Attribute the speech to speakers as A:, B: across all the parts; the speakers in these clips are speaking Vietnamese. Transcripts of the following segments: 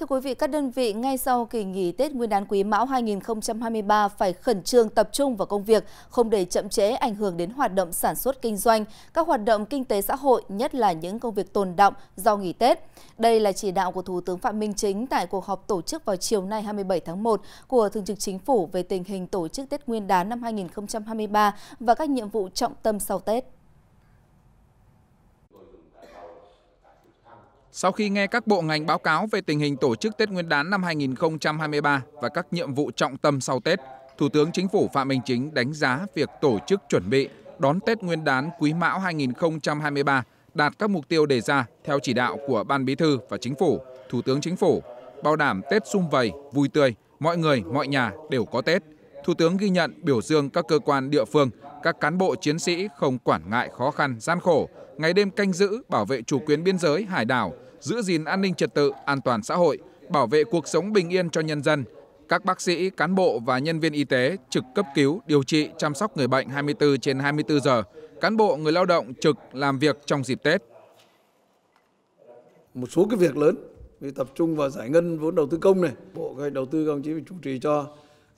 A: Thưa quý vị, các đơn vị ngay sau kỳ nghỉ Tết Nguyên đán Quý Mão 2023 phải khẩn trương tập trung vào công việc, không để chậm trễ ảnh hưởng đến hoạt động sản xuất kinh doanh, các hoạt động kinh tế xã hội, nhất là những công việc tồn động do nghỉ Tết. Đây là chỉ đạo của Thủ tướng Phạm Minh Chính tại cuộc họp tổ chức vào chiều nay 27 tháng 1 của Thường trực Chính phủ về tình hình tổ chức Tết Nguyên đán năm 2023 và các nhiệm vụ trọng tâm sau Tết.
B: Sau khi nghe các bộ ngành báo cáo về tình hình tổ chức Tết Nguyên đán năm 2023 và các nhiệm vụ trọng tâm sau Tết, Thủ tướng Chính phủ Phạm Minh Chính đánh giá việc tổ chức chuẩn bị đón Tết Nguyên đán Quý Mão 2023 đạt các mục tiêu đề ra theo chỉ đạo của Ban Bí thư và Chính phủ, Thủ tướng Chính phủ, bảo đảm Tết sung vầy, vui tươi, mọi người, mọi nhà đều có Tết. Thủ tướng ghi nhận biểu dương các cơ quan địa phương, các cán bộ chiến sĩ không quản ngại khó khăn, gian khổ, ngày đêm canh giữ, bảo vệ chủ quyền biên giới, hải đảo, giữ gìn an ninh trật tự an toàn xã hội bảo vệ cuộc sống bình yên cho nhân dân các bác sĩ, cán bộ và nhân viên y tế trực cấp cứu, điều trị, chăm sóc người bệnh 24 trên 24 giờ, cán bộ người lao động trực làm việc trong dịp Tết.
C: Một số cái việc lớn vì tập trung vào giải ngân vốn đầu tư công này, bộ cái đầu tư công chỉ chủ trì cho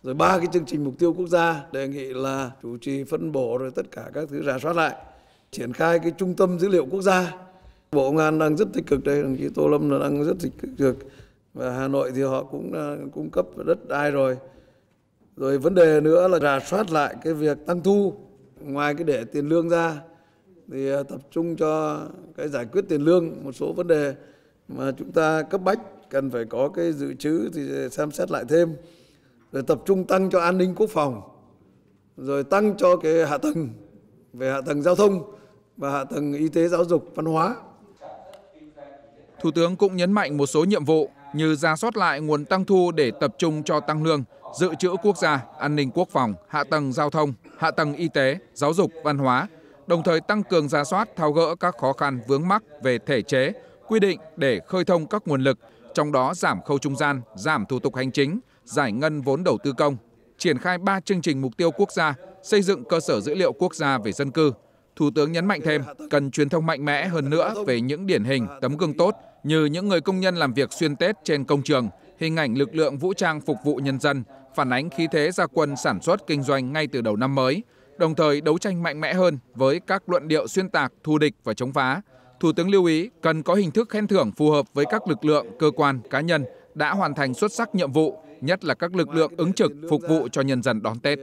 C: rồi ba cái chương trình mục tiêu quốc gia đề nghị là chủ trì phân bổ rồi tất cả các thứ rà soát lại triển khai cái trung tâm dữ liệu quốc gia Bộ Công an đang rất tích cực đây, đồng chí Tô Lâm đang rất tích cực. Và Hà Nội thì họ cũng cung cấp đất đai rồi. Rồi vấn đề nữa là rà soát lại cái việc tăng thu, ngoài cái để tiền lương ra thì à, tập trung cho cái giải quyết tiền lương một số vấn đề mà chúng ta cấp bách cần phải có cái dự trữ thì xem xét lại thêm rồi tập trung tăng cho an ninh quốc phòng rồi tăng cho cái hạ tầng về hạ tầng giao thông và hạ tầng y tế giáo dục văn hóa thủ tướng cũng nhấn mạnh một số nhiệm vụ
B: như ra soát lại nguồn tăng thu để tập trung cho tăng lương dự trữ quốc gia an ninh quốc phòng hạ tầng giao thông hạ tầng y tế giáo dục văn hóa đồng thời tăng cường ra soát tháo gỡ các khó khăn vướng mắc về thể chế quy định để khơi thông các nguồn lực trong đó giảm khâu trung gian giảm thủ tục hành chính giải ngân vốn đầu tư công triển khai ba chương trình mục tiêu quốc gia xây dựng cơ sở dữ liệu quốc gia về dân cư Thủ tướng nhấn mạnh thêm, cần truyền thông mạnh mẽ hơn nữa về những điển hình, tấm gương tốt như những người công nhân làm việc xuyên Tết trên công trường, hình ảnh lực lượng vũ trang phục vụ nhân dân, phản ánh khí thế gia quân sản xuất kinh doanh ngay từ đầu năm mới, đồng thời đấu tranh mạnh mẽ hơn với các luận điệu xuyên tạc, thù địch và chống phá. Thủ tướng lưu ý cần có hình thức khen thưởng phù hợp với các lực lượng, cơ quan, cá nhân đã hoàn thành xuất sắc nhiệm vụ, nhất là các lực lượng ứng trực phục vụ cho nhân dân đón Tết.